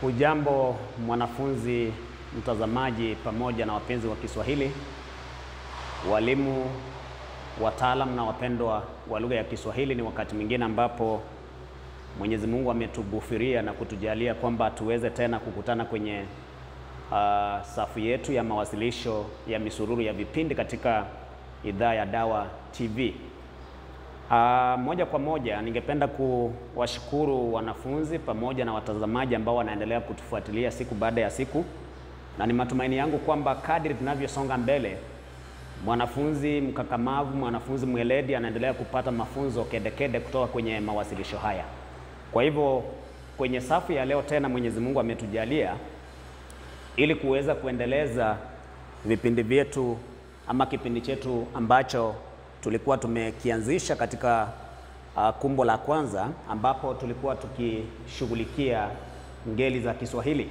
Hujambo mwanafunzi, mtazamaji, pamoja na wapenzi wa Kiswahili, walimu, wataalamu na wapendwa wa lugha ya Kiswahili. Ni wakati mwingine ambapo Mwenyezi Mungu ametugufiria na kutujalia kwamba tuweze tena kukutana kwenye uh, safu yetu ya mawasilisho ya misururu ya vipindi katika idhaa ya Dawa TV. Uh, moja kwa moja ningependa kuwashukuru wanafunzi pamoja na watazamaji ambao wanaendelea kutufuatilia siku baada ya siku, na ni matumaini yangu kwamba kadri tunavyosonga mbele, mwanafunzi mkakamavu, mwanafunzi mweledi anaendelea kupata mafunzo kedekede kutoka kwenye mawasilisho haya. Kwa hivyo kwenye safu ya leo tena Mwenyezi Mungu ametujalia ili kuweza kuendeleza vipindi vyetu ama kipindi chetu ambacho tulikuwa tumekianzisha katika uh, kumbo la kwanza ambapo tulikuwa tukishughulikia ngeli za Kiswahili.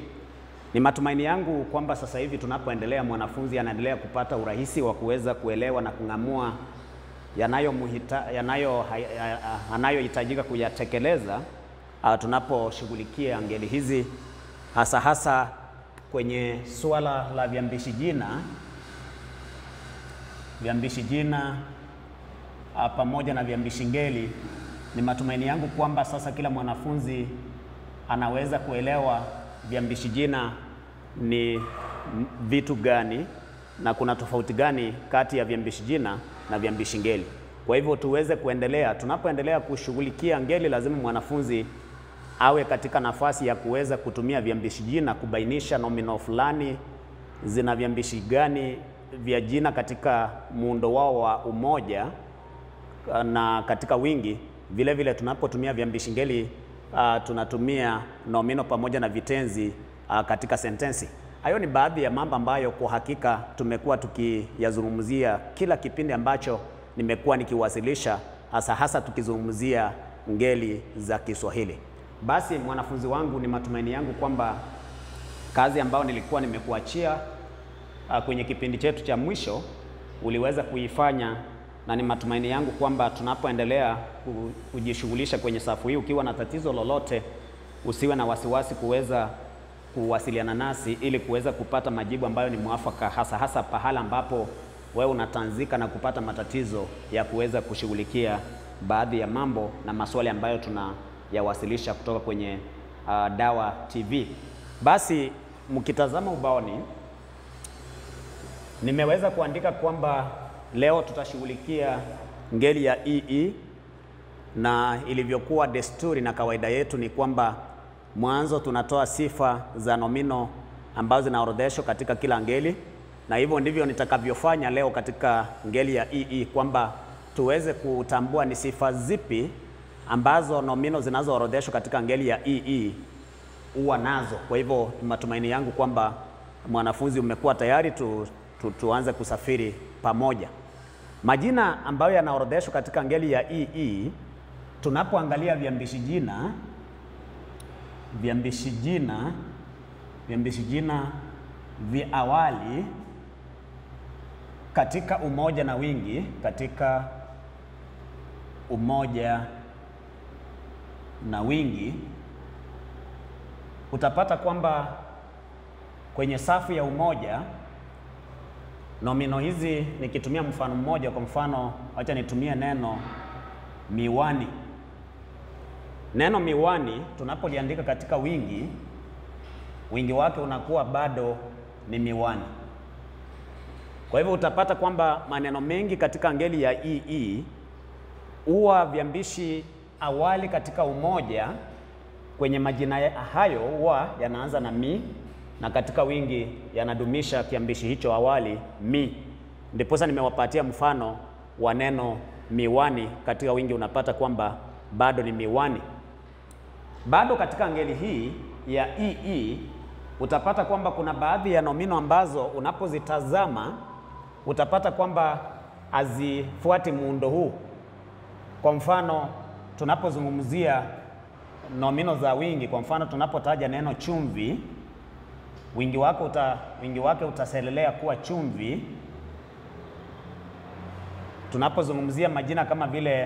Ni matumaini yangu kwamba sasa hivi tunapoendelea, mwanafunzi anaendelea kupata urahisi wa kuweza kuelewa na kung'amua yanayohitajika uh, uh, kuyatekeleza uh, tunaposhughulikia ngeli hizi hasa hasa kwenye suala la viambishi jina viambishi jina Ah, pamoja na viambishi ngeli. Ni matumaini yangu kwamba sasa kila mwanafunzi anaweza kuelewa viambishi jina ni vitu gani na kuna tofauti gani kati ya viambishi jina na viambishi ngeli. Kwa hivyo tuweze kuendelea, tunapoendelea kushughulikia ngeli, lazima mwanafunzi awe katika nafasi ya kuweza kutumia viambishi jina kubainisha nomino fulani zina viambishi gani vya jina katika muundo wao wa umoja na katika wingi. Vile vile tunapotumia viambishi ngeli uh, tunatumia nomino pamoja na vitenzi uh, katika sentensi. Hayo ni baadhi ya mambo ambayo kwa hakika tumekuwa tukiyazungumzia kila kipindi ambacho nimekuwa nikiwasilisha, hasa hasa tukizungumzia ngeli za Kiswahili. Basi mwanafunzi wangu, ni matumaini yangu kwamba kazi ambayo nilikuwa nimekuachia uh, kwenye kipindi chetu cha mwisho uliweza kuifanya na ni matumaini yangu kwamba tunapoendelea kujishughulisha kwenye safu hii, ukiwa na tatizo lolote, usiwe na wasiwasi kuweza kuwasiliana nasi ili kuweza kupata majibu ambayo ni mwafaka, hasa hasa pahala ambapo wewe unatanzika na kupata matatizo ya kuweza kushughulikia baadhi ya mambo na maswali ambayo tunayawasilisha kutoka kwenye uh, Dawa TV. Basi mkitazama ubaoni, nimeweza kuandika kwamba Leo tutashughulikia ngeli ya ee, na ilivyokuwa desturi na kawaida yetu ni kwamba mwanzo tunatoa sifa za nomino ambazo zinaorodheshwa katika kila ngeli, na hivyo ndivyo nitakavyofanya leo katika ngeli ya ee, kwamba tuweze kutambua ni sifa zipi ambazo nomino zinazoorodheshwa katika ngeli ya ee huwa nazo. Kwa hivyo matumaini yangu kwamba mwanafunzi umekuwa tayari tu, tu, tuanze kusafiri pamoja. Majina ambayo yanaorodheshwa katika ngeli ya EE, tunapoangalia viambishi jina viambishi jina viambishi jina awali katika umoja na wingi, katika umoja na wingi, utapata kwamba kwenye safu ya umoja Nomino hizi nikitumia mfano mmoja, kwa mfano, acha nitumie neno miwani. Neno miwani tunapoliandika katika wingi, wingi wake unakuwa bado ni miwani. Kwa hivyo utapata kwamba maneno mengi katika ngeli ya ee huwa viambishi awali katika umoja kwenye majina hayo huwa yanaanza na mi na katika wingi yanadumisha kiambishi hicho awali mi. Ndiposa nimewapatia mfano wa neno miwani, katika wingi unapata kwamba bado ni miwani. Bado katika ngeli hii ya ee utapata kwamba kuna baadhi ya nomino ambazo unapozitazama utapata kwamba hazifuati muundo huu. Kwa mfano tunapozungumzia nomino za wingi, kwa mfano tunapotaja neno chumvi wingi wake, uta, wingi wake utaselelea kuwa chumvi. Tunapozungumzia majina kama vile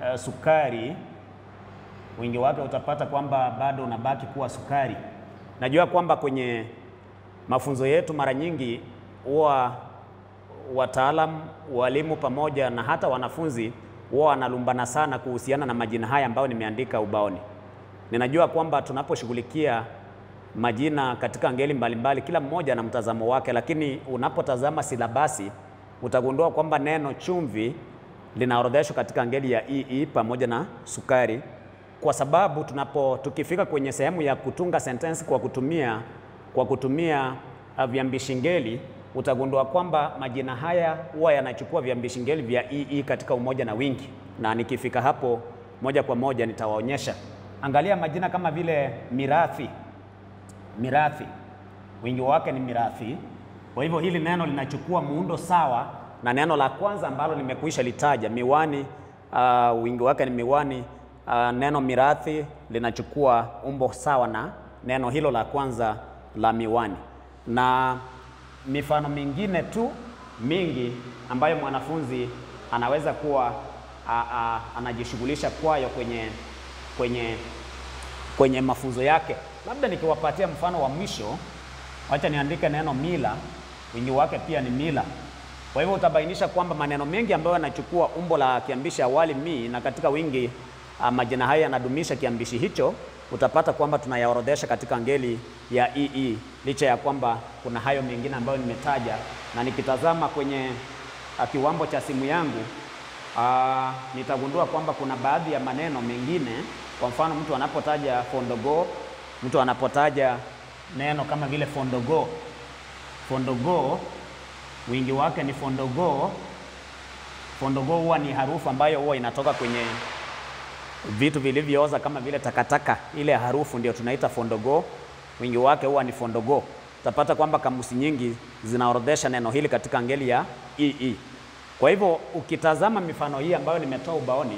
uh, sukari, wingi wake utapata kwamba bado unabaki kuwa sukari. Najua kwamba kwenye mafunzo yetu mara nyingi huwa wataalam, walimu pamoja na hata wanafunzi huwa wanalumbana sana kuhusiana na majina haya ambayo nimeandika ubaoni. Ninajua kwamba tunaposhughulikia majina katika ngeli mbalimbali kila mmoja na mtazamo wake, lakini unapotazama silabasi utagundua kwamba neno chumvi linaorodheshwa katika ngeli ya ee pamoja na sukari, kwa sababu tunapo tukifika kwenye sehemu ya kutunga sentensi kwa kutumia kwa kutumia uh, viambishi ngeli utagundua kwamba majina haya huwa yanachukua viambishi ngeli vya ee katika umoja na wingi, na nikifika hapo moja kwa moja nitawaonyesha. Angalia majina kama vile mirathi mirathi, wingi wake ni mirathi. Kwa hivyo hili neno linachukua muundo sawa na neno la kwanza ambalo nimekuisha litaja miwani. Uh, wingi wake ni miwani. Uh, neno mirathi linachukua umbo sawa na neno hilo la kwanza la miwani, na mifano mingine tu mingi ambayo mwanafunzi anaweza kuwa a, a, anajishughulisha kwayo kwenye kwenye kwenye mafunzo yake. Labda nikiwapatia mfano wa mwisho, wacha niandike neno mila, wingi wake pia ni mila. Kwa hivyo utabainisha kwamba maneno mengi ambayo yanachukua umbo la kiambishi awali mi na katika wingi ah, majina haya yanadumisha kiambishi hicho, utapata kwamba tunayaorodhesha katika ngeli ya ee, licha ya kwamba kuna hayo mengine ambayo nimetaja, na nikitazama kwenye ah, kiwambo cha simu yangu uh, nitagundua kwamba kuna baadhi ya maneno mengine kwa mfano mtu anapotaja fondogo, mtu anapotaja neno kama vile fondogo, fondogo wingi wake ni fondogo. Fondogo huwa ni harufu ambayo huwa inatoka kwenye vitu vilivyooza kama vile takataka, ile harufu ndio tunaita fondogo. Wingi wake huwa ni fondogo. Utapata kwamba kamusi nyingi zinaorodhesha neno hili katika ngeli ya ee. Kwa hivyo ukitazama mifano hii ambayo nimetoa ubaoni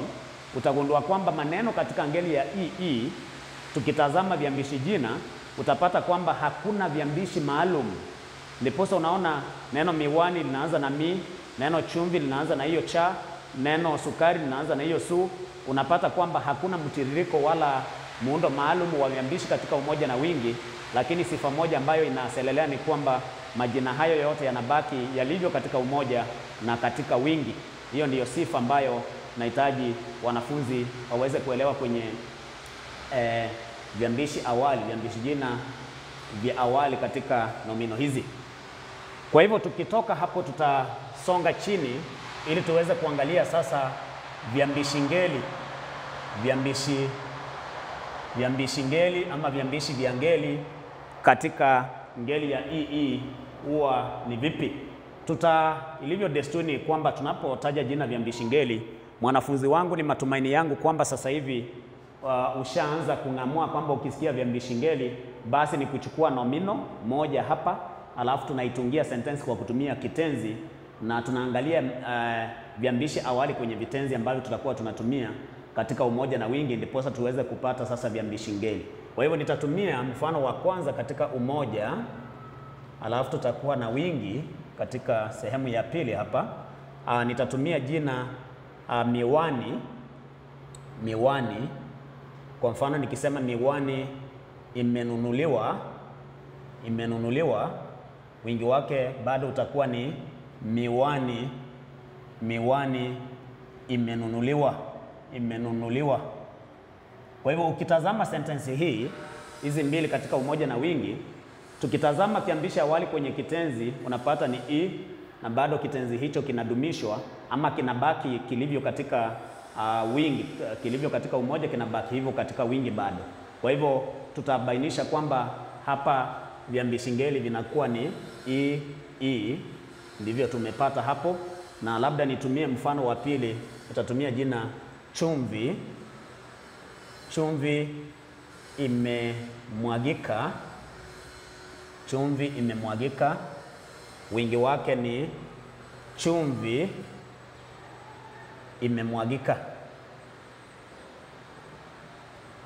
utagundua kwamba maneno katika ngeli ya ee, tukitazama viambishi jina utapata kwamba hakuna viambishi maalum. Ndiposa unaona neno miwani linaanza na mi, neno chumvi linaanza na hiyo cha, neno sukari linaanza na hiyo su. Unapata kwamba hakuna mtiririko wala muundo maalum wa viambishi katika umoja na wingi, lakini sifa moja ambayo inaselelea ni kwamba majina hayo yote yanabaki yalivyo katika umoja na katika wingi. Hiyo ndiyo sifa ambayo nahitaji wanafunzi waweze kuelewa kwenye eh, viambishi awali, viambishi jina vya awali katika nomino hizi. Kwa hivyo tukitoka hapo, tutasonga chini ili tuweze kuangalia sasa viambishi ngeli, viambishi viambishi ngeli ama viambishi vya ngeli katika ngeli ya ee huwa ni vipi? Tuta ilivyo desturi kwamba tunapotaja jina viambishi ngeli mwanafunzi wangu, ni matumaini yangu kwamba sasa hivi uh, ushaanza kung'amua kwamba ukisikia vya mbishingeli basi ni kuchukua nomino moja hapa, alafu tunaitungia sentensi kwa kutumia kitenzi na tunaangalia uh, viambishi awali kwenye vitenzi ambavyo tutakuwa tunatumia katika umoja na wingi, ndiposa tuweze kupata sasa viambishi ngeli. Kwa hivyo nitatumia mfano wa kwanza katika umoja, alafu tutakuwa na wingi katika sehemu ya pili hapa. Uh, nitatumia jina uh, miwani miwani. Kwa mfano nikisema miwani imenunuliwa imenunuliwa, wingi wake bado utakuwa ni miwani miwani imenunuliwa imenunuliwa. Kwa hivyo ukitazama sentensi hii hizi mbili katika umoja na wingi, tukitazama kiambishi awali kwenye kitenzi unapata ni i na bado kitenzi hicho kinadumishwa ama kinabaki kilivyo katika uh, wingi, kilivyo katika umoja kinabaki hivyo katika wingi bado. Kwa hivyo tutabainisha kwamba hapa viambishi ngeli vinakuwa ni i, i, ndivyo tumepata hapo, na labda nitumie mfano wa pili, nitatumia jina chumvi. Chumvi imemwagika, chumvi imemwagika wingi wake ni chumvi imemwagika.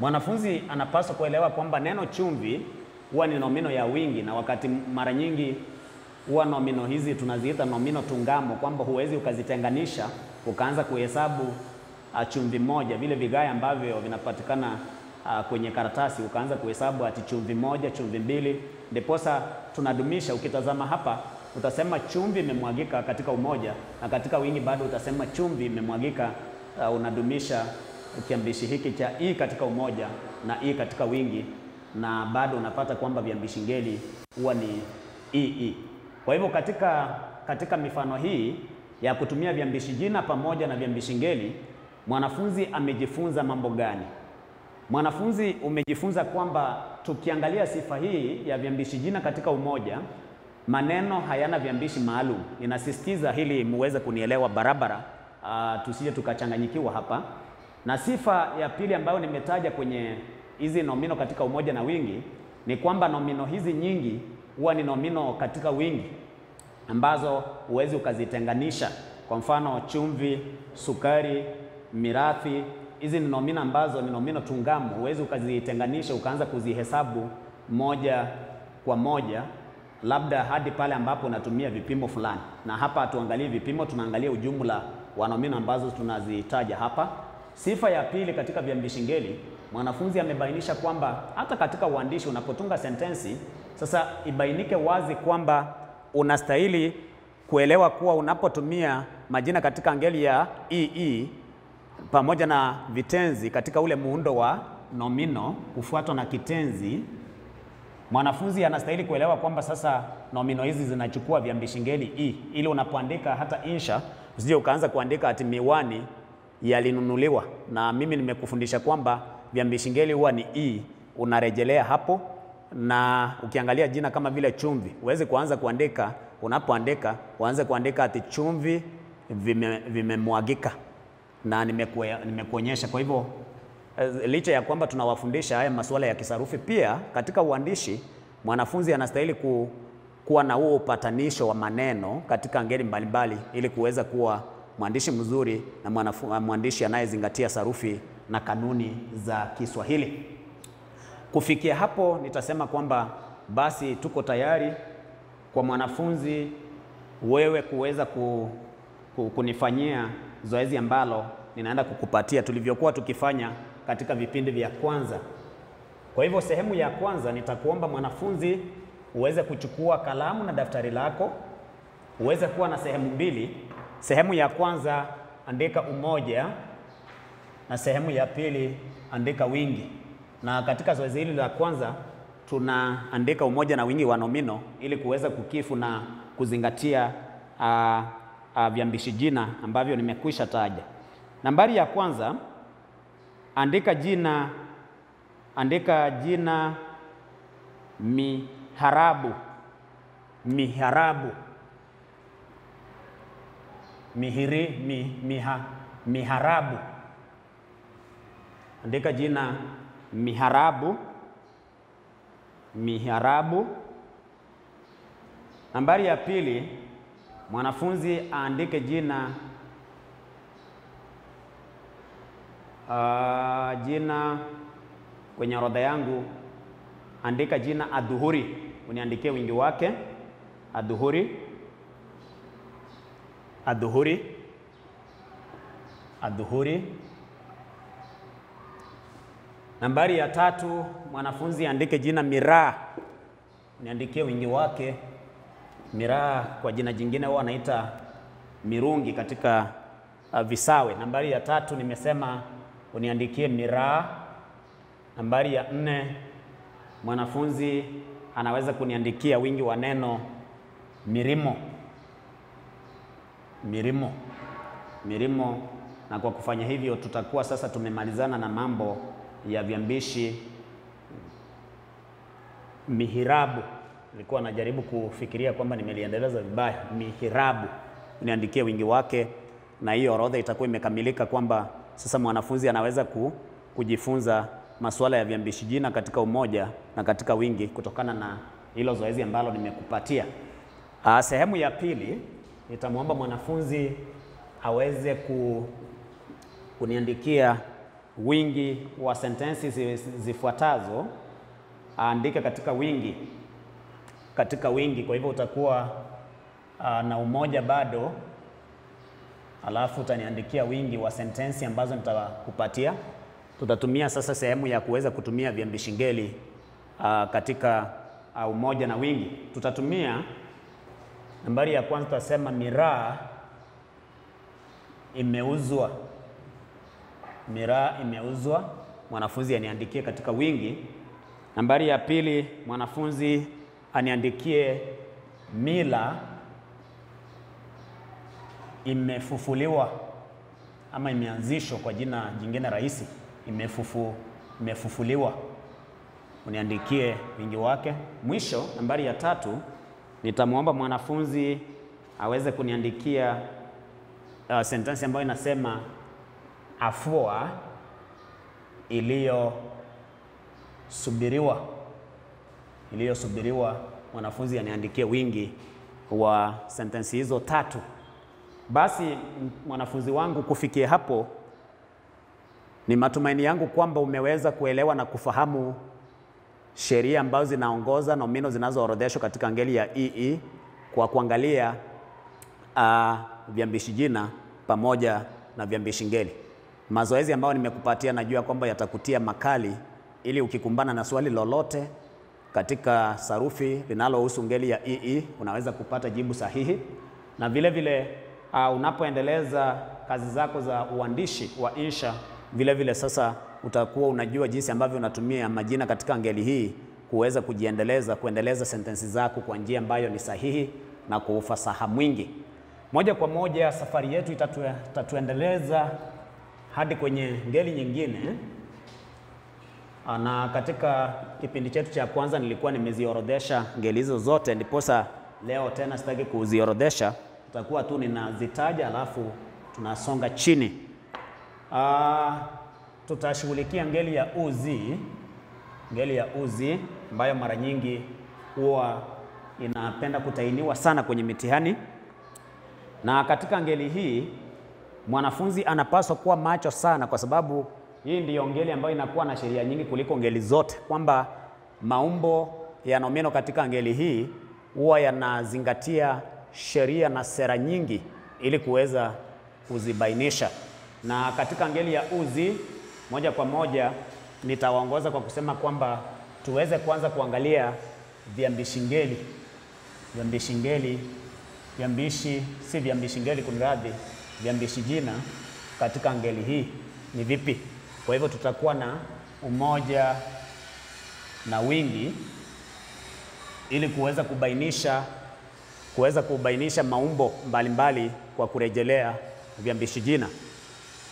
Mwanafunzi anapaswa kuelewa kwamba neno chumvi huwa ni nomino ya wingi, na wakati mara nyingi huwa nomino hizi tunaziita nomino tungamo, kwamba huwezi ukazitenganisha ukaanza kuhesabu ah, chumvi moja, vile vigae ambavyo vinapatikana ah, kwenye karatasi ukaanza kuhesabu ati chumvi moja, chumvi mbili, ndiposa tunadumisha. Ukitazama hapa utasema chumvi imemwagika katika umoja, na katika wingi bado utasema chumvi imemwagika. Uh, unadumisha kiambishi hiki cha i katika umoja na i katika wingi, na bado unapata kwamba viambishi ngeli huwa ni ii. Kwa hivyo katika, katika mifano hii ya kutumia viambishi jina pamoja na viambishi ngeli, mwanafunzi amejifunza mambo gani? Mwanafunzi umejifunza kwamba tukiangalia sifa hii ya viambishi jina katika umoja maneno hayana viambishi maalum. Ninasisitiza hili muweze kunielewa barabara, uh, tusije tukachanganyikiwa hapa. Na sifa ya pili ambayo nimetaja kwenye hizi nomino katika umoja na wingi ni kwamba nomino hizi nyingi huwa ni nomino katika wingi ambazo huwezi ukazitenganisha. Kwa mfano, chumvi, sukari, mirathi, hizi ni nomino ambazo ni nomino tungamu, huwezi ukazitenganisha ukaanza kuzihesabu moja kwa moja labda hadi pale ambapo unatumia vipimo fulani, na hapa hatuangalii vipimo, tunaangalia ujumla wa nomino ambazo tunazitaja hapa. Sifa ya pili katika viambishi ngeli, mwanafunzi amebainisha kwamba hata katika uandishi unapotunga sentensi, sasa ibainike wazi kwamba unastahili kuelewa kuwa unapotumia majina katika ngeli ya ee pamoja na vitenzi katika ule muundo wa nomino kufuatwa na kitenzi Mwanafunzi anastahili kuelewa kwamba sasa nomino hizi zinachukua viambishi i, ili unapoandika hata insha usije ukaanza kuandika ati miwani yalinunuliwa, na mimi nimekufundisha kwamba viambishi huwa ni i, unarejelea hapo. Na ukiangalia jina kama vile chumvi, uweze kuanza kuandika, unapoandika uanze kuandika ati chumvi vimemwagika, vime na nimekuonyesha kwa hivyo Eh, licha ya kwamba tunawafundisha haya masuala ya kisarufi, pia katika uandishi mwanafunzi anastahili ku, kuwa na huo upatanisho wa maneno katika ngeli mbalimbali ili kuweza kuwa mwandishi mzuri na mwandishi anayezingatia sarufi na kanuni za Kiswahili. Kufikia hapo, nitasema kwamba basi tuko tayari kwa mwanafunzi wewe kuweza ku, ku, kunifanyia zoezi ambalo ninaenda kukupatia tulivyokuwa tukifanya katika vipindi vya kwanza. Kwa hivyo sehemu ya kwanza nitakuomba mwanafunzi uweze kuchukua kalamu na daftari lako, uweze kuwa na sehemu mbili. Sehemu ya kwanza andika umoja na sehemu ya pili andika wingi. Na katika zoezi hili la kwanza tunaandika umoja na wingi wa nomino ili kuweza kukifu na kuzingatia uh, uh, viambishi jina ambavyo nimekwisha taja. Nambari ya kwanza andika jina, andika jina miharabu, miharabu, mihiri, mi, miha, miharabu. Andika jina miharabu, miharabu. Nambari ya pili, mwanafunzi aandike jina uh, jina kwenye orodha yangu, andika jina adhuhuri, uniandikie wingi wake adhuhuri, adhuhuri, adhuhuri. Nambari ya tatu, mwanafunzi andike jina miraa, niandikie wingi wake miraa. Kwa jina jingine huwa anaita mirungi katika uh, visawe. Nambari ya tatu nimesema uniandikie miraa. Nambari ya nne, mwanafunzi anaweza kuniandikia wingi wa neno mirimo, mirimo, mirimo. Na kwa kufanya hivyo, tutakuwa sasa tumemalizana na mambo ya viambishi mihirabu. Nilikuwa najaribu kufikiria kwamba nimeliendeleza vibaya. Mihirabu, uniandikie wingi wake, na hiyo orodha itakuwa imekamilika kwamba sasa mwanafunzi anaweza ku, kujifunza masuala ya viambishi jina katika umoja na katika wingi kutokana na hilo zoezi ambalo nimekupatia. Ah, sehemu ya pili nitamwomba mwanafunzi aweze ku, kuniandikia wingi wa sentensi zifuatazo, aandike katika wingi, katika wingi. Kwa hivyo utakuwa uh, na umoja bado alafu utaniandikia wingi wa sentensi ambazo nitakupatia. Tutatumia sasa sehemu ya kuweza kutumia viambishi ngeli uh, katika uh, umoja na wingi. Tutatumia nambari ya kwanza, tutasema miraa imeuzwa. Miraa imeuzwa, mwanafunzi aniandikie katika wingi. Nambari ya pili, mwanafunzi aniandikie mila imefufuliwa ama imeanzishwa kwa jina jingine rahisi, imefufu, imefufuliwa. Uniandikie wingi wake. Mwisho, nambari ya tatu, nitamwomba mwanafunzi aweze kuniandikia uh, sentensi ambayo inasema afua iliyosubiriwa iliyosubiriwa. Mwanafunzi aniandikie wingi wa sentensi hizo tatu. Basi mwanafunzi wangu, kufikia hapo, ni matumaini yangu kwamba umeweza kuelewa na kufahamu sheria ambazo zinaongoza nomino zinazoorodheshwa katika ngeli ya ee kwa kuangalia uh, viambishi jina pamoja na viambishi ngeli. Mazoezi ambayo nimekupatia najua kwamba yatakutia makali, ili ukikumbana na swali lolote katika sarufi linalohusu ngeli ya ee unaweza kupata jibu sahihi na vile vile uh, unapoendeleza kazi zako za uandishi wa insha vile vile sasa utakuwa unajua jinsi ambavyo unatumia majina katika ngeli hii kuweza kujiendeleza, kuendeleza sentensi zako kwa njia ambayo ni sahihi na kwa ufasaha mwingi. Moja kwa moja safari yetu itatue, itatuendeleza hadi kwenye ngeli nyingine, na katika kipindi chetu cha kwanza nilikuwa nimeziorodhesha ngeli hizo zote, ndiposa leo tena sitaki kuziorodhesha. Tutakuwa tu ninazitaja alafu tunasonga chini. Aa, ah, tutashughulikia ngeli ya uzi, ngeli ya uzi ambayo mara nyingi huwa inapenda kutainiwa sana kwenye mitihani. Na katika ngeli hii mwanafunzi anapaswa kuwa macho sana, kwa sababu hii ndiyo ngeli ambayo inakuwa na sheria nyingi kuliko ngeli zote, kwamba maumbo ya nomino katika ngeli hii huwa yanazingatia sheria na sera nyingi ili kuweza kuzibainisha. Na katika ngeli ya uzi, moja kwa moja nitawaongoza kwa kusema kwamba tuweze kuanza kuangalia viambishi ngeli, viambishi ngeli, viambishi si viambishi ngeli, kunradhi, viambishi jina katika ngeli hii ni vipi. Kwa hivyo tutakuwa na umoja na wingi ili kuweza kubainisha kuweza kubainisha maumbo mbalimbali mbali kwa kurejelea viambishi jina.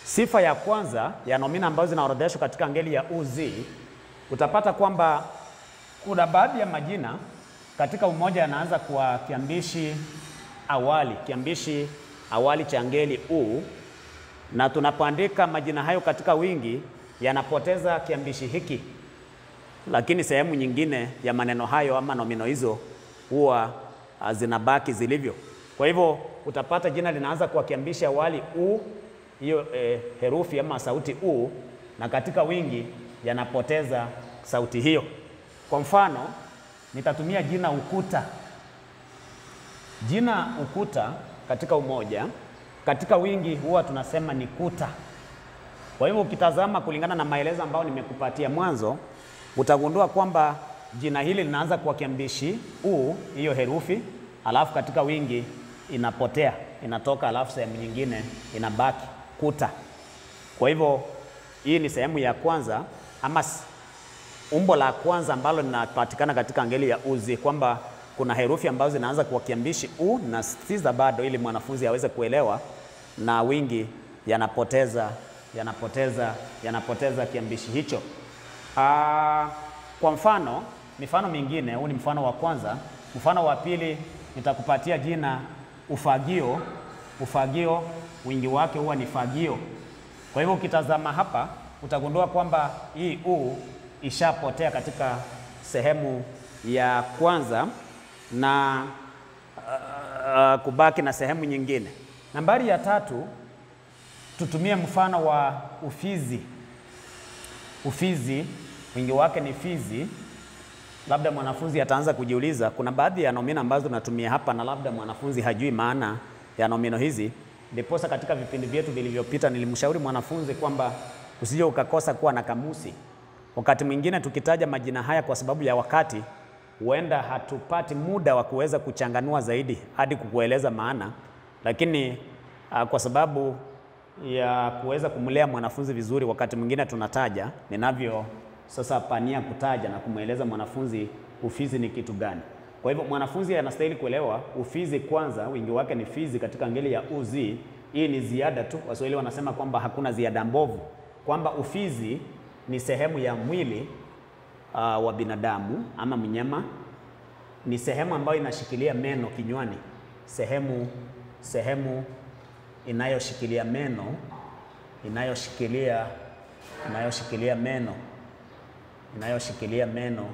Sifa ya kwanza ya nomina ambazo zinaorodheshwa katika ngeli ya uz, utapata kwamba kuna baadhi ya majina katika umoja yanaanza kwa kiambishi awali, kiambishi awali cha ngeli u, na tunapoandika majina hayo katika wingi yanapoteza kiambishi hiki, lakini sehemu nyingine ya maneno hayo ama nomino hizo huwa Ah, zinabaki zilivyo. Kwa hivyo utapata jina linaanza kwa kiambishi awali u, hiyo e, herufi ama sauti u, na katika wingi yanapoteza sauti hiyo. Kwa mfano, nitatumia jina ukuta. Jina ukuta katika umoja, katika wingi huwa tunasema ni kuta. Kwa hivyo ukitazama kulingana na maelezo ambayo nimekupatia mwanzo, utagundua kwamba jina hili linaanza kwa kiambishi u, hiyo herufi, alafu katika wingi inapotea, inatoka, alafu sehemu nyingine inabaki kuta. Kwa hivyo hii ni sehemu ya kwanza ama umbo la kwanza ambalo linapatikana katika ngeli ya uzi, kwamba kuna herufi ambazo zinaanza kwa kiambishi u na sitiza bado, ili mwanafunzi aweze kuelewa, na wingi yanapoteza yanapoteza yanapoteza kiambishi hicho. Aa, ah, kwa mfano mifano mingine. Huu ni mfano wa kwanza. Mfano wa pili nitakupatia jina ufagio. Ufagio wingi wake huwa ni fagio. Kwa hivyo ukitazama hapa utagundua kwamba hii u ishapotea katika sehemu ya kwanza na uh, uh, kubaki na sehemu nyingine. Nambari ya tatu tutumie mfano wa ufizi. Ufizi wingi wake ni fizi labda mwanafunzi ataanza kujiuliza, kuna baadhi ya nomino ambazo tunatumia hapa na labda mwanafunzi hajui maana ya nomino hizi. Ndiposa katika vipindi vyetu vilivyopita nilimshauri mwanafunzi kwamba usije ukakosa kuwa na kamusi. Wakati mwingine tukitaja majina haya kwa sababu ya wakati, huenda hatupati muda wa kuweza kuchanganua zaidi hadi kukueleza maana, lakini uh, kwa sababu ya kuweza kumlea mwanafunzi vizuri, wakati mwingine tunataja ninavyo sasa pania kutaja na kumweleza mwanafunzi ufizi ni kitu gani. Kwa hivyo mwanafunzi anastahili kuelewa ufizi kwanza, wingi wake ni fizi katika ngeli ya uzi. Hii ni ziada tu. Waswahili wanasema kwamba hakuna ziada mbovu, kwamba ufizi ni sehemu ya mwili uh, wa binadamu ama mnyama, ni sehemu ambayo inashikilia meno kinywani, sehemu sehemu inayoshikilia meno inayoshikilia inayoshikilia meno inayoshikilia meno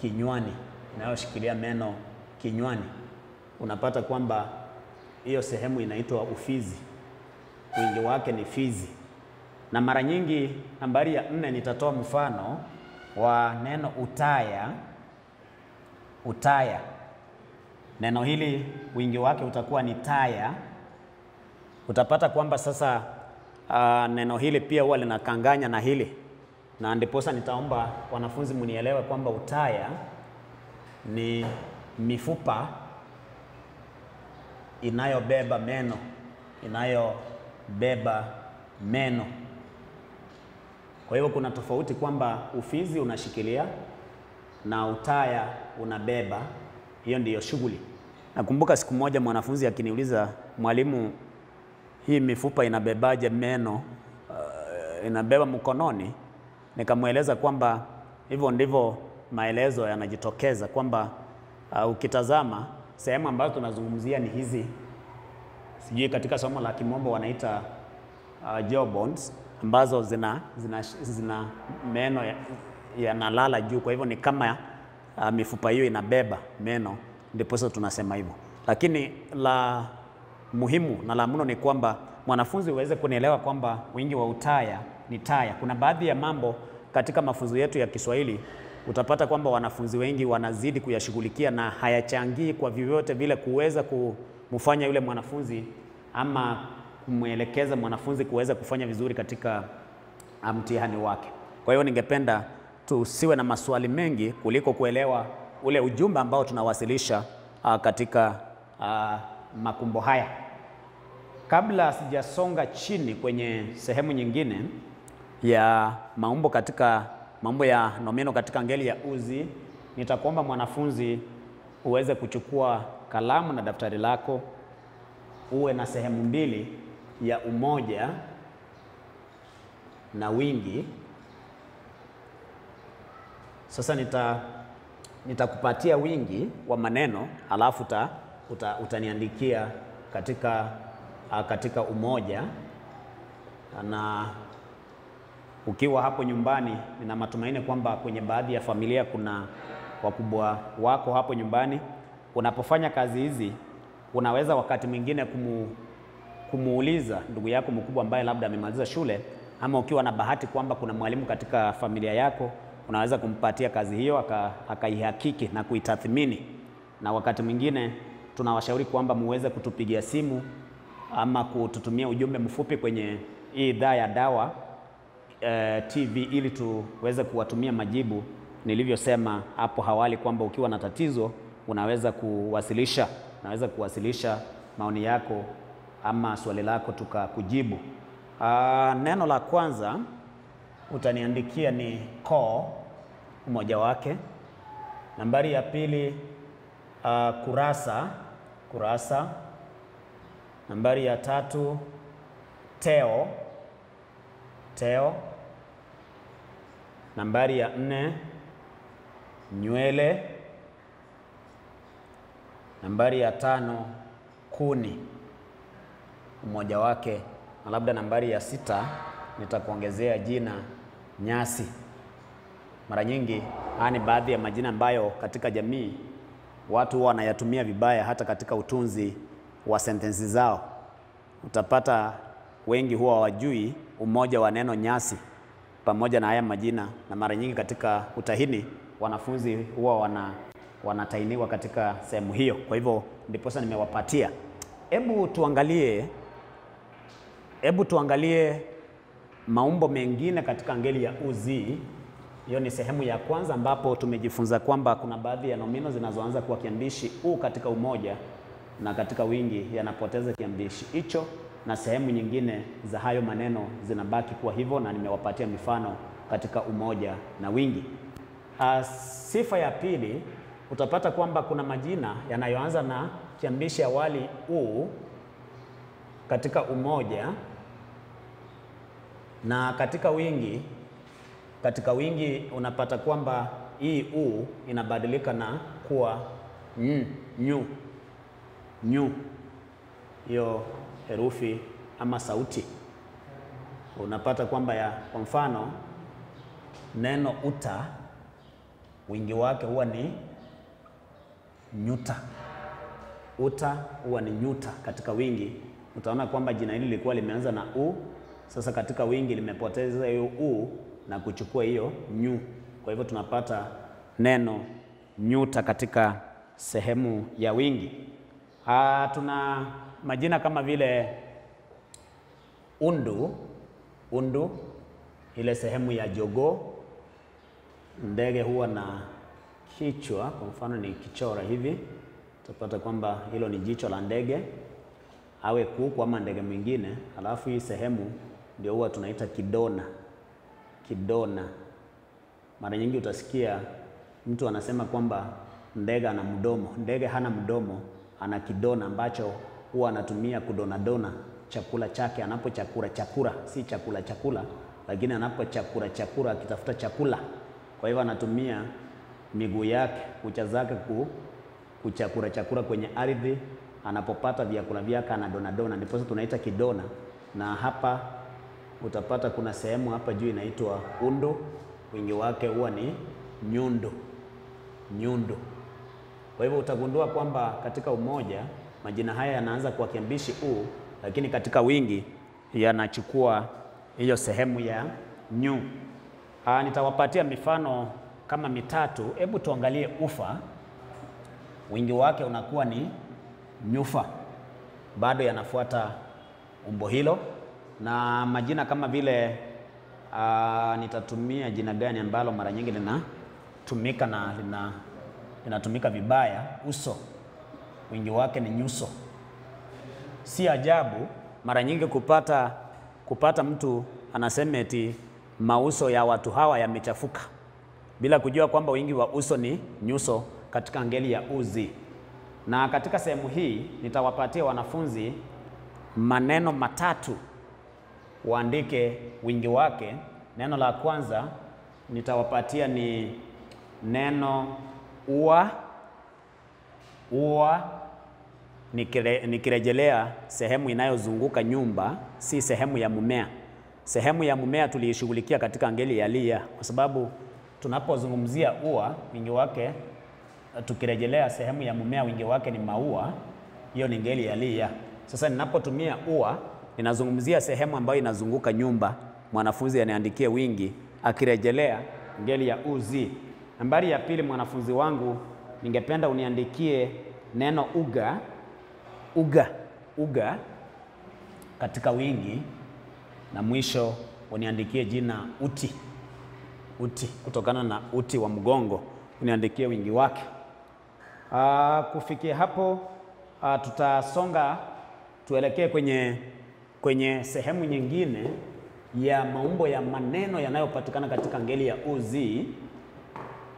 kinywani, inayoshikilia meno kinywani, unapata kwamba hiyo sehemu inaitwa ufizi, wingi wake ni fizi. Na mara nyingi nambari ya nne nitatoa mfano wa neno utaya. Utaya, neno hili wingi wake utakuwa ni taya. Utapata kwamba sasa uh, neno hili pia huwa linakanganya na hili na ndiposa nitaomba wanafunzi munielewe kwamba utaya ni mifupa inayobeba meno, inayobeba meno. Kwa hivyo kuna tofauti kwamba ufizi unashikilia na utaya unabeba. Hiyo ndiyo shughuli. Nakumbuka siku moja mwanafunzi akiniuliza, mwalimu, hii mifupa inabebaje meno? Uh, inabeba mkononi? nikamweleza kwamba hivyo ndivyo maelezo yanajitokeza kwamba uh, ukitazama sehemu ambazo tunazungumzia ni hizi, sijui katika somo la kimombo wanaita uh, bones ambazo zina, zina, zina meno yanalala ya juu, kwa hivyo ni kama uh, mifupa hiyo inabeba meno, ndipo sasa tunasema hivyo. Lakini la muhimu na la mno ni kwamba mwanafunzi uweze kunielewa kwamba wingi wa utaya ni taya. Kuna baadhi ya mambo katika mafunzo yetu ya Kiswahili utapata kwamba wanafunzi wengi wanazidi kuyashughulikia na hayachangii kwa vyovyote vile kuweza kumfanya yule mwanafunzi ama kumwelekeza mwanafunzi kuweza kufanya vizuri katika ah, mtihani wake. Kwa hiyo ningependa tusiwe na maswali mengi kuliko kuelewa ule ujumbe ambao tunawasilisha uh, katika uh, makumbo haya. Kabla sijasonga chini kwenye sehemu nyingine ya maumbo katika mambo ya nomino katika ngeli ya uzi, nitakuomba mwanafunzi uweze kuchukua kalamu na daftari lako, uwe na sehemu mbili ya umoja na wingi. Sasa nita nitakupatia wingi wa maneno alafu uta, uta, utaniandikia katika, katika umoja na ukiwa hapo nyumbani, nina matumaini kwamba kwenye baadhi ya familia kuna wakubwa wako hapo nyumbani. Unapofanya kazi hizi, unaweza wakati mwingine kumu, kumuuliza ndugu yako mkubwa ambaye labda amemaliza shule, ama ukiwa na bahati kwamba kuna mwalimu katika familia yako, unaweza kumpatia kazi hiyo akaihakiki aka na kuitathmini. Na wakati mwingine tunawashauri kwamba muweze kutupigia simu ama kututumia ujumbe mfupi kwenye hii idhaa ya Dawa eh, TV ili tuweze kuwatumia majibu nilivyosema hapo hawali kwamba ukiwa na tatizo unaweza kuwasilisha, unaweza kuwasilisha maoni yako ama swali lako tukakujibu. Uh, neno la kwanza utaniandikia ni call, umoja wake. Nambari ya pili uh, kurasa, kurasa. Nambari ya tatu teo teo. Nambari ya nne nywele. Nambari ya tano kuni, umoja wake, na labda nambari ya sita nitakuongezea jina nyasi. Mara nyingi haya ni baadhi ya majina ambayo katika jamii watu wanayatumia vibaya, hata katika utunzi wa sentensi zao utapata wengi huwa hawajui umoja wa neno nyasi pamoja na haya majina, na mara nyingi katika utahini wanafunzi huwa wana, wanatainiwa katika sehemu hiyo. Kwa hivyo ndiposa nimewapatia. Hebu tuangalie, hebu tuangalie maumbo mengine katika ngeli ya uzi. Hiyo ni sehemu ya kwanza ambapo tumejifunza kwamba kuna baadhi ya nomino zinazoanza kuwa kiambishi u katika umoja na katika wingi yanapoteza kiambishi hicho na sehemu nyingine za hayo maneno zinabaki kuwa hivyo, na nimewapatia mifano katika umoja na wingi. sifa ya pili utapata kwamba kuna majina yanayoanza na kiambishi awali u katika umoja na katika wingi. Katika wingi unapata kwamba hii u inabadilika na kuwa nyu nyu, hiyo herufi ama sauti. Unapata kwamba ya kwa mfano neno uta wingi wake huwa ni nyuta. Uta huwa ni nyuta katika wingi. Utaona kwamba jina hili lilikuwa limeanza na u, sasa katika wingi limepoteza hiyo u na kuchukua hiyo nyu. Kwa hivyo tunapata neno nyuta katika sehemu ya wingi. A, ah, tuna majina kama vile undu, undu ile sehemu ya jogoo. Ndege huwa na kichwa, kwa mfano ni kichora hivi, utapata kwamba hilo ni jicho la ndege, awe kuku ama ndege mwingine. Alafu hii sehemu ndio huwa tunaita kidona, kidona. Mara nyingi utasikia mtu anasema kwamba ndege ana mdomo. Ndege hana mdomo, ana kidona ambacho huwa anatumia kudonadona chakula chake anapochakura chakura, si chakula chakula, lakini anapochakura chakura akitafuta chakula. Kwa hivyo anatumia miguu yake, kucha zake ku, kuchakura chakura kwenye ardhi, anapopata vyakula vyake anadonadona, ndipo tunaita kidona. Na hapa utapata kuna sehemu hapa juu inaitwa undo, wingi wake huwa ni nyundo nyundo. Kwa hivyo utagundua kwamba katika umoja majina haya yanaanza kwa kiambishi u, lakini katika wingi yanachukua hiyo sehemu ya nyu. Aa, ah, nitawapatia mifano kama mitatu. Hebu tuangalie ufa, wingi wake unakuwa ni nyufa, bado yanafuata umbo hilo, na majina kama vile aa, ah, nitatumia jina gani ambalo mara nyingi linatumika na lina inatumika vibaya, uso, wingi wake ni nyuso. Si ajabu mara nyingi kupata, kupata mtu anasema eti mauso ya watu hawa yamechafuka, bila kujua kwamba wingi wa uso ni nyuso katika ngeli ya uzi. Na katika sehemu hii nitawapatia wanafunzi maneno matatu waandike wingi wake. Neno la kwanza nitawapatia ni neno ua ua nikire, nikirejelea sehemu inayozunguka nyumba, si sehemu ya mumea Sehemu ya mmea tuliishughulikia katika angeli ya lia, kwa sababu tunapozungumzia ua, wingi wake eh, tukirejelea sehemu ya mumea wingi wake ni maua. Hiyo ni ngeli ya lia. Sasa ninapotumia ua, ninazungumzia sehemu ambayo inazunguka nyumba. Mwanafunzi aniandikie wingi akirejelea ngeli ya uzi. Nambari ya pili, mwanafunzi wangu, ningependa uniandikie neno uga, uga, uga katika wingi, na mwisho uniandikie jina uti, uti kutokana na uti wa mgongo, uniandikie wingi wake. Aa, ah, kufikia hapo aa, ah, tutasonga tuelekee kwenye kwenye sehemu nyingine ya maumbo ya maneno yanayopatikana katika ngeli ya uzi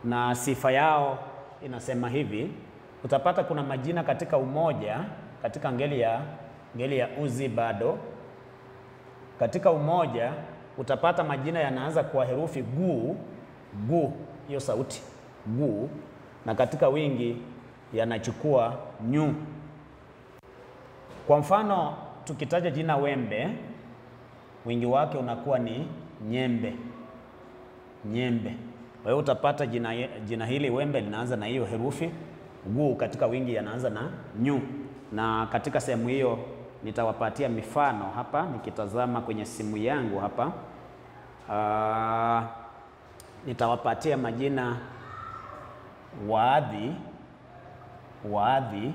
na sifa yao inasema hivi. Utapata kuna majina katika umoja katika ngeli ya ngeli ya uzi bado katika umoja utapata majina yanaanza kwa herufi gu gu, hiyo sauti gu, na katika wingi yanachukua nyu. Kwa mfano tukitaja jina wembe, wingi wake unakuwa ni nyembe, nyembe. Kwa hiyo utapata jina, jina hili wembe linaanza na hiyo herufi gu, katika wingi yanaanza na nyu, na katika sehemu hiyo nitawapatia mifano hapa. Nikitazama kwenye simu yangu hapa, aa, ah, nitawapatia majina waadhi. Waadhi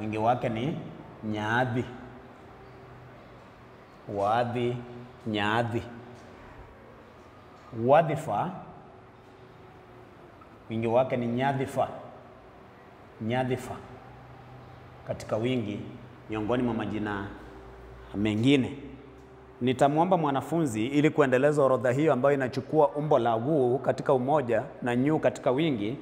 wingi wake ni nyaadhi. Waadhi, nyaadhi. Wadhifa wingi wake ni nyadhifa, nyadhifa katika wingi miongoni mwa majina mengine. Nitamwomba mwanafunzi ili kuendeleza orodha hiyo ambayo inachukua umbo la wu katika umoja na nyu katika wingi,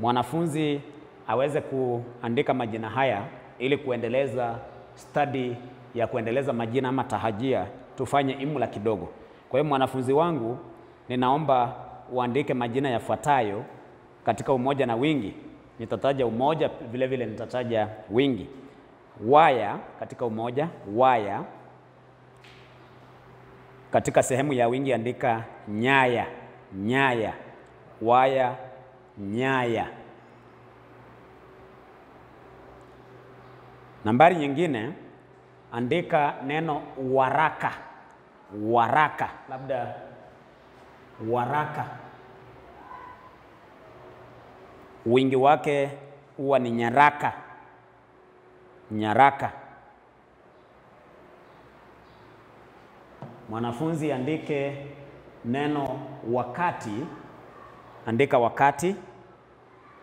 mwanafunzi aweze kuandika majina haya ili kuendeleza stadi ya kuendeleza majina ama tahajia, tufanye imla kidogo. Kwa hiyo mwanafunzi wangu, ninaomba uandike majina yafuatayo katika umoja na wingi. Nitataja umoja, vile vile nitataja wingi. Waya katika umoja, waya katika sehemu ya wingi andika nyaya, nyaya, waya, nyaya. Nambari nyingine andika neno waraka, waraka, labda waraka wingi wake huwa ni nyaraka nyaraka. Mwanafunzi andike neno wakati, andika wakati,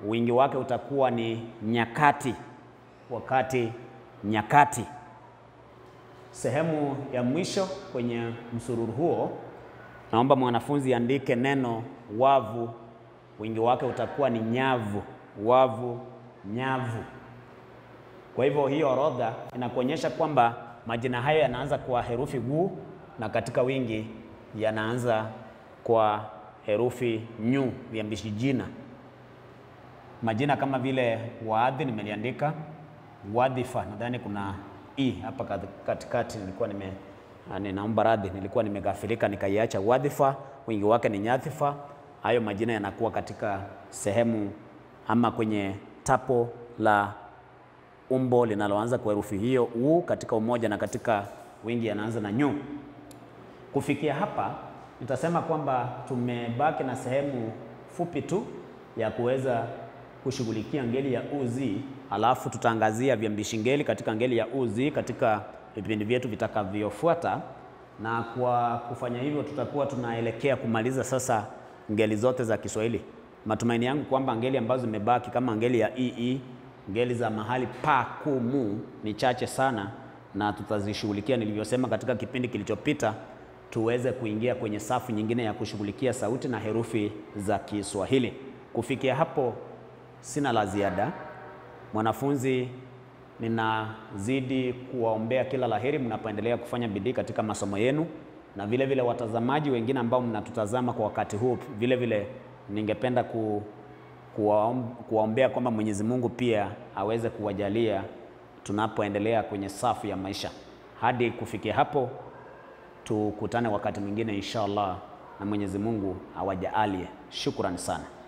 wingi wake utakuwa ni nyakati, wakati, nyakati. Sehemu ya mwisho kwenye msururu huo, naomba mwanafunzi andike neno wavu wingi wake utakuwa ni nyavu, wavu, nyavu. Kwa hivyo hiyo orodha inakuonyesha kwamba majina hayo yanaanza kwa herufi gu na katika wingi yanaanza kwa herufi nyu, viambishi jina. Majina kama vile waadhi nimeliandika, wadhifa, nadhani kuna i hapa katikati, nilikuwa nime ninaomba radhi, nilikuwa nimegafilika nikaiacha wadhifa, wingi wake ni nyadhifa hayo majina yanakuwa katika sehemu ama kwenye tapo la umbo linaloanza kwa herufi hiyo u katika umoja na katika wingi yanaanza na nyu. Kufikia hapa, nitasema kwamba tumebaki na sehemu fupi tu ya kuweza kushughulikia ngeli ya uzi, alafu tutaangazia viambishi ngeli katika ngeli ya uzi katika vipindi vyetu vitakavyofuata, na kwa kufanya hivyo tutakuwa tunaelekea kumaliza sasa ngeli zote za Kiswahili. Matumaini yangu kwamba ngeli ambazo zimebaki kama ngeli ya ii, e e, ngeli za mahali pa kumu ni chache sana, na tutazishughulikia nilivyosema katika kipindi kilichopita, tuweze kuingia kwenye safu nyingine ya kushughulikia sauti na herufi za Kiswahili. Kufikia hapo, sina la ziada. Mwanafunzi, ninazidi kuwaombea kila laheri mnapoendelea kufanya bidii katika masomo yenu na vile vile watazamaji wengine ambao mnatutazama kwa wakati huu, vile vile ningependa ku, kuwaom, kuwaombea kwamba Mwenyezi Mungu pia aweze kuwajalia tunapoendelea kwenye safu ya maisha. Hadi kufikia hapo, tukutane wakati mwingine insha Allah, na Mwenyezi Mungu awajalie. Shukrani sana.